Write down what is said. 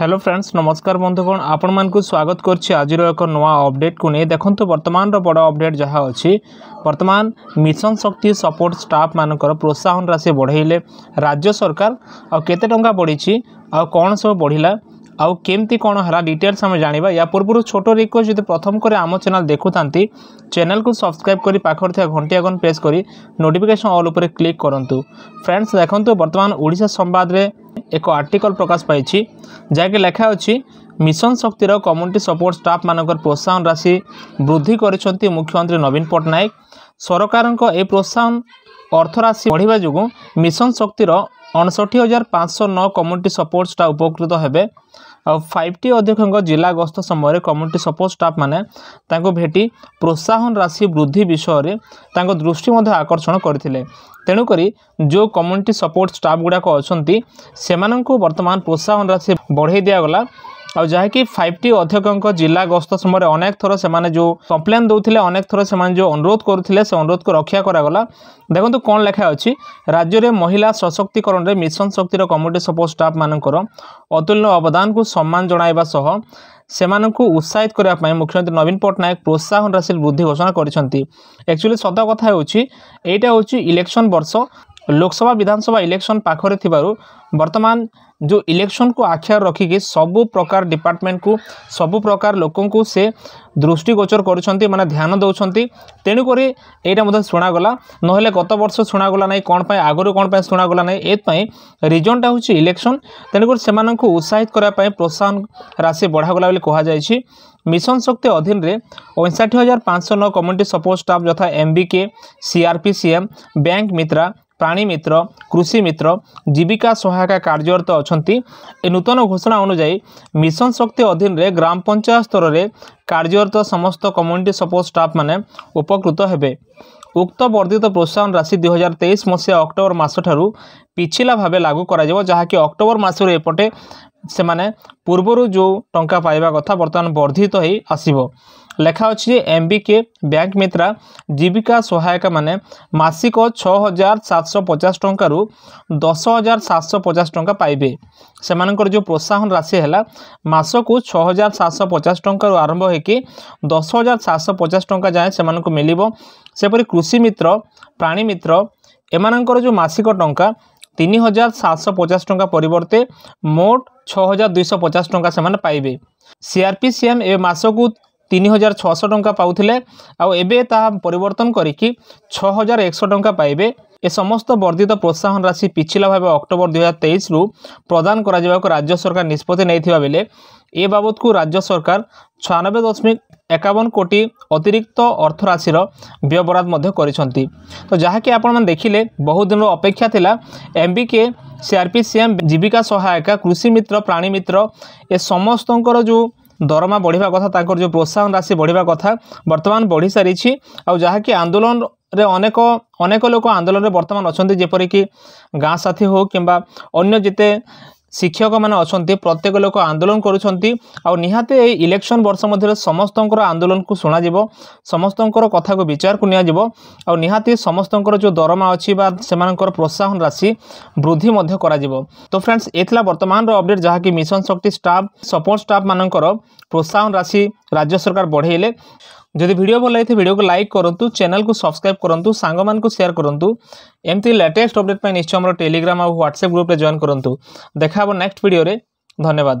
hello friends নমস্কার বন্ধুগণ আপনার স্বাগত করছি আজির এক নয় অপডেট কু নিয়ে দেখুন বর্তমানর বড় অপডেট যা অছি বর্তমান মিশন শক্তি সপোর্ট স্টাফ মানকর প্রোৎসাহন রাশি বড়াইলে রাজ্য সরকার আতে টঙ্কা বড়িছি আ কম সব বড়া আউ কেমতি কোণ হল ডিটেলস আমি জাঁয়া ইয়া পূর্ব ছোট রিকোয়েস্ট যদি প্রথম করে আম চ্যানেল দেখু থাকে চ্যানেলকে সবসক্রাইব করে পাখে থাকা ঘণ্টি আইকন প্রেস করে নোটিফিকেসন অল উপরে ক্লিক করতু ফ্রেন্ডস দেখুন বর্তমান ওড়শা সম্বাদে এক আর্টিকল প্রকাশ পাইছি যাকে লেখা অছি মিশন শক্তির কম্যুনিটি সপোর্ট স্টাফ মানকর প্রোৎসাহন রাশি বৃদ্ধি করেছেন মুখ্যমন্ত্রী নবীন পট্টনাক সরকারଙ୍କ এই ପ୍ରୋତ୍ସାହନ ଅର୍ଥରାଶି ବଢ଼ିବା ଯୋଗୁଁ ମିଶନ ଶକ୍ତିର ଅଣଷଠି ହଜାର ପାଞ୍ଚଶହ ନଅ କମ୍ୟୁନିଟି ସପୋର୍ଟ ଷ୍ଟାଫ୍ ଉପକୃତ ହେବେ ଆଉ ଫାଇଭ୍ ଟି ଅଧ୍ୟକ୍ଷଙ୍କ ଜିଲ୍ଲା ଗସ୍ତ ସମୟରେ କମ୍ୟୁନିଟି ସପୋର୍ଟ ଷ୍ଟାଫ୍ମାନେ ତାଙ୍କୁ ଭେଟି ପ୍ରୋତ୍ସାହନ ରାଶି ବୃଦ୍ଧି ବିଷୟରେ ତାଙ୍କ ଦୃଷ୍ଟି ମଧ୍ୟ ଆକର୍ଷଣ କରିଥିଲେ ତେଣୁକରି ଯେଉଁ କମ୍ୟୁନିଟି ସପୋର୍ଟ ଷ୍ଟାଫ୍ ଗୁଡ଼ାକ ଅଛନ୍ତି ସେମାନଙ୍କୁ ବର୍ତ୍ତମାନ ପ୍ରୋତ୍ସାହନ ରାଶି ବଢ଼ାଇ ଦିଆଗଲା ଆଉ ଯାହାକି ଫାଇଭ୍ ଟି ଅଧ୍ୟକ୍ଷଙ୍କ ଜିଲ୍ଲା ଗସ୍ତ ସମୟରେ ଅନେକ ଥର ସେମାନେ ଯେଉଁ କମ୍ପ୍ଲେନ୍ ଦେଉଥିଲେ ଅନେକ ଥର ସେମାନେ ଯେଉଁ ଅନୁରୋଧ କରୁଥିଲେ ସେ ଅନୁରୋଧକୁ ରକ୍ଷା କରାଗଲା ଦେଖନ୍ତୁ କ'ଣ ଲେଖା ଅଛି ରାଜ୍ୟରେ ମହିଳା ସଶକ୍ତିକରଣରେ ମିଶନ ଶକ୍ତିର କମିଟି ସପୋର୍ଟ ଷ୍ଟାଫ୍ମାନଙ୍କର ଅତୁଳନୀୟ ଅବଦାନକୁ ସମ୍ମାନ ଜଣାଇବା ସହ ସେମାନଙ୍କୁ ଉତ୍ସାହିତ କରିବା ପାଇଁ ମୁଖ୍ୟମନ୍ତ୍ରୀ ନବୀନ ପଟ୍ଟନାୟକ ପ୍ରୋତ୍ସାହନ ରାଶି ବୃଦ୍ଧି ଘୋଷଣା କରିଛନ୍ତି ଆକ୍ଚୁଆଲି ସତ କଥା ହେଉଛି ଏଇଟା ହେଉଛି ଇଲେକ୍ସନ୍ ବର୍ଷ ଲୋକସଭା ବିଧାନସଭା ଇଲେକ୍ସନ୍ ପାଖରେ ଥିବାରୁ ବର୍ତ୍ତମାନ ଯେଉଁ ଇଲେକ୍ସନ୍କୁ ଆଖିଆରେ ରଖିକି ସବୁ ପ୍ରକାର ଡିପାର୍ଟମେଣ୍ଟକୁ ସବୁ ପ୍ରକାର ଲୋକଙ୍କୁ ସେ ଦୃଷ୍ଟିଗୋଚର କରୁଛନ୍ତି ମାନେ ଧ୍ୟାନ ଦେଉଛନ୍ତି ତେଣୁକରି ଏଇଟା ମଧ୍ୟ ଶୁଣାଗଲା ନହେଲେ ଗତ ବର୍ଷ ଶୁଣାଗଲା ନାହିଁ କ'ଣ ପାଇଁ ଆଗରୁ କ'ଣ ପାଇଁ ଶୁଣାଗଲା ନାହିଁ ଏଥିପାଇଁ ରିଜନ୍ଟା ହେଉଛି ଇଲେକ୍ସନ୍ ତେଣୁକରି ସେମାନଙ୍କୁ ଉତ୍ସାହିତ କରିବା ପାଇଁ ପ୍ରୋତ୍ସାହନ ରାଶି ବଢ଼ାଗଲା ବୋଲି କୁହାଯାଇଛି ମିଶନ ଶକ୍ତି ଅଧୀନରେ ଅଣଷଠି ହଜାର ପାଞ୍ଚଶହ ନଅ କମ୍ୟୁନିଟି ସପୋର୍ଟ ଷ୍ଟାଫ୍ ଯଥା ଏମ୍ବିକେ ସିଆର୍ପିସିଏମ୍ ବ୍ୟାଙ୍କ ମିତ୍ରା প্রাণী মিত্র কৃষি মিত্র জীবিকা সহায়িকা কার্যরত অনেক এ নূতন ঘোষণা অনুযায়ী মিশন শক্তি অধীনে গ্রাম পঞ্চায়েত স্তরের কার্যরত সমস্ত কমিউনিটি সপোর্ট স্টাফ মানে উপকৃত হবে উক্ত বর্ধিত প্রোৎসাহন রাশি দুই হাজার তেইশ মশিয়া অক্টোবর মাসঠার পিছিলা ভাবে লাগু করা যাকি অক্টোবর মাসর এপটে সে পূর্বর যে টঙ্কা পাইবা কথা বর্তমান বর্ধিত হয়ে আসব लेखा अच्छे एम बिके ब्यां मित्रा जीविका सहायक मैंने मसिक छःहजार सात शौ पचास टकरु दस हजार सात शौ पचास टाँचा पाइबे से मानकर जो प्रोत्साहन राशि है मसक छःहजार सात शौ पचास टकरु आरंभ हो कि दस हजार सात शौ पचास टाँचा जाए से मिल सेपरी कृषि मित्र प्राणी मित्र एम जो मसिक टाँचा तीन हजार सात शौ पचास टाँचा परवर्ते मोट हजार दुई शौ पचास टाँचा से सीआरपी सीएम एवं मसक ତିନି ହଜାର ଛଅଶହ ଟଙ୍କା ପାଉଥିଲେ ଆଉ ଏବେ ତାହା ପରିବର୍ତ୍ତନ କରିକି ଛଅ ହଜାର ଏକଶହ ଟଙ୍କା ପାଇବେ ଏ ସମସ୍ତ ବର୍ଦ୍ଧିତ ପ୍ରୋତ୍ସାହନ ରାଶି ପିଛିଲା ଭାବେ ଅକ୍ଟୋବର ଦୁଇହଜାର ତେଇଶରୁ ପ୍ରଦାନ କରାଯିବାକୁ ରାଜ୍ୟ ସରକାର ନିଷ୍ପତ୍ତି ନେଇଥିବା ବେଳେ ଏ ବାବଦକୁ ରାଜ୍ୟ ସରକାର ଛୟାନବେ ଦଶମିକ ଏକାବନ କୋଟି ଅତିରିକ୍ତ ଅର୍ଥରାଶିର ବ୍ୟୟ ବରାଦ ମଧ୍ୟ କରିଛନ୍ତି ତ ଯାହାକି ଆପଣମାନେ ଦେଖିଲେ ବହୁ ଦିନର ଅପେକ୍ଷା ଥିଲା M B K C R P C M ଜୀବିକା ସହାୟିକା କୃଷି ମିତ୍ର ପ୍ରାଣୀ ମିତ୍ର ଏ ସମସ୍ତଙ୍କର ଯେଉଁ ଦରମା ବଢ଼ିବା କଥା ତାଙ୍କର ଯେଉଁ ପ୍ରୋତ୍ସାହନ ରାଶି ବଢ଼ିବା କଥା ବର୍ତ୍ତମାନ ବଢ଼ି ସାରିଛି ଆଉ ଯାହାକି ଆନ୍ଦୋଳନରେ ଅନେକ ଅନେକ ଲୋକ ଆନ୍ଦୋଳନରେ ବର୍ତ୍ତମାନ ଅଛନ୍ତି ଯେପରିକି ଗାଁ ସାଥୀ ହେଉ କିମ୍ବା ଅନ୍ୟ ଯେତେ শিক্ষকମାନେ ଅଛନ୍ତି ପ୍ରତ୍ୟେକ ଲୋକ ଆନ୍ଦୋଳନ କରୁଛନ୍ତି ଆଉ ନିହାତି ଏଇ ଇଲେକ୍ସନ୍ ବର୍ଷ ମଧ୍ୟରେ ସମସ୍ତଙ୍କର ଆନ୍ଦୋଳନକୁ ଶୁଣାଯିବ ସମସ୍ତଙ୍କର କଥାକୁ ବିଚାରକୁ ନିଆଯିବ ଆଉ ନିହାତି ସମସ୍ତଙ୍କର ଯେଉଁ ଦରମା ଅଛି ବା ସେମାନଙ୍କର ପ୍ରୋତ୍ସାହନ ରାଶି ବୃଦ୍ଧି ମଧ୍ୟ କରାଯିବ ତ ଫ୍ରେଣ୍ଡସ୍ ଏ ଥିଲା ବର୍ତ୍ତମାନର ଅପଡ଼େଟ୍ ଯାହାକି ମିଶନ ଶକ୍ତି ଷ୍ଟାଫ୍ ସପୋର୍ଟ ଷ୍ଟାଫ୍ମାନଙ୍କର ପ୍ରୋତ୍ସାହନ ରାଶି ରାଜ୍ୟ ସରକାର ବଢ଼େଇଲେ যদি ভিডিও ভাল লাগি ভিডিওকে লাইক করতু চ্যানেলকে সবসক্রাইব করতু সাঙ্গ মানুষ সেয়ার করতু এমতি লেটেস্ট অপডেট নিশ্চয় আমার টেলিগ্রাম আর হোয়াটসঅ্যাপ গ্রুপে জয়েন করতু দেখা হব নেক্সট ভিডিওরে ধন্যবাদ